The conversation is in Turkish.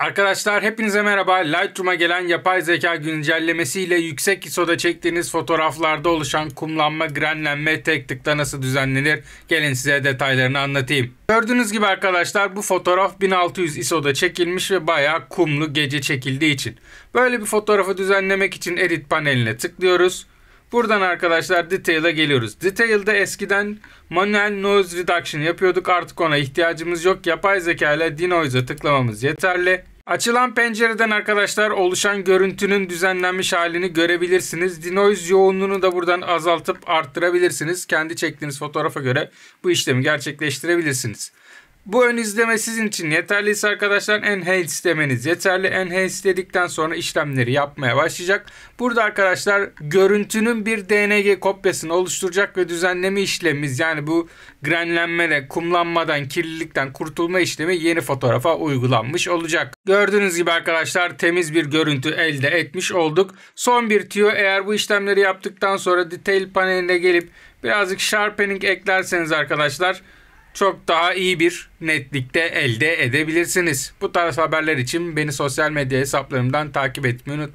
Arkadaşlar hepinize merhaba. Lightroom'a gelen yapay zeka güncellemesiyle yüksek ISO'da çektiğiniz fotoğraflarda oluşan kumlanma, grenlenme tek tıkla nasıl düzenlenir? Gelin size detaylarını anlatayım. Gördüğünüz gibi arkadaşlar bu fotoğraf 1600 ISO'da çekilmiş ve bayağı kumlu gece çekildiği için. Böyle bir fotoğrafı düzenlemek için edit paneline tıklıyoruz. Buradan arkadaşlar detail'a geliyoruz. Detail'da eskiden manuel noise reduction yapıyorduk. Artık ona ihtiyacımız yok. Yapay zeka ile denoise'a tıklamamız yeterli. Açılan pencereden arkadaşlar oluşan görüntünün düzenlenmiş halini görebilirsiniz. Dinoiz yoğunluğunu da buradan azaltıp arttırabilirsiniz. Kendi çektiğiniz fotoğrafa göre bu işlemi gerçekleştirebilirsiniz. Bu ön izleme sizin için yeterliyse arkadaşlar enhance istemeniz yeterli. Enhance dedikten sonra işlemleri yapmaya başlayacak. Burada arkadaşlar görüntünün bir DNG kopyasını oluşturacak ve düzenleme işlemimiz yani bu grenlenmede, kumlanmadan, kirlilikten kurtulma işlemi yeni fotoğrafa uygulanmış olacak. Gördüğünüz gibi arkadaşlar temiz bir görüntü elde etmiş olduk. Son bir tüyo eğer bu işlemleri yaptıktan sonra detail paneline gelip birazcık sharpening eklerseniz arkadaşlar çok daha iyi bir netlikte elde edebilirsiniz. Bu tarz haberler için beni sosyal medya hesaplarımdan takip etmeyi unutmayın.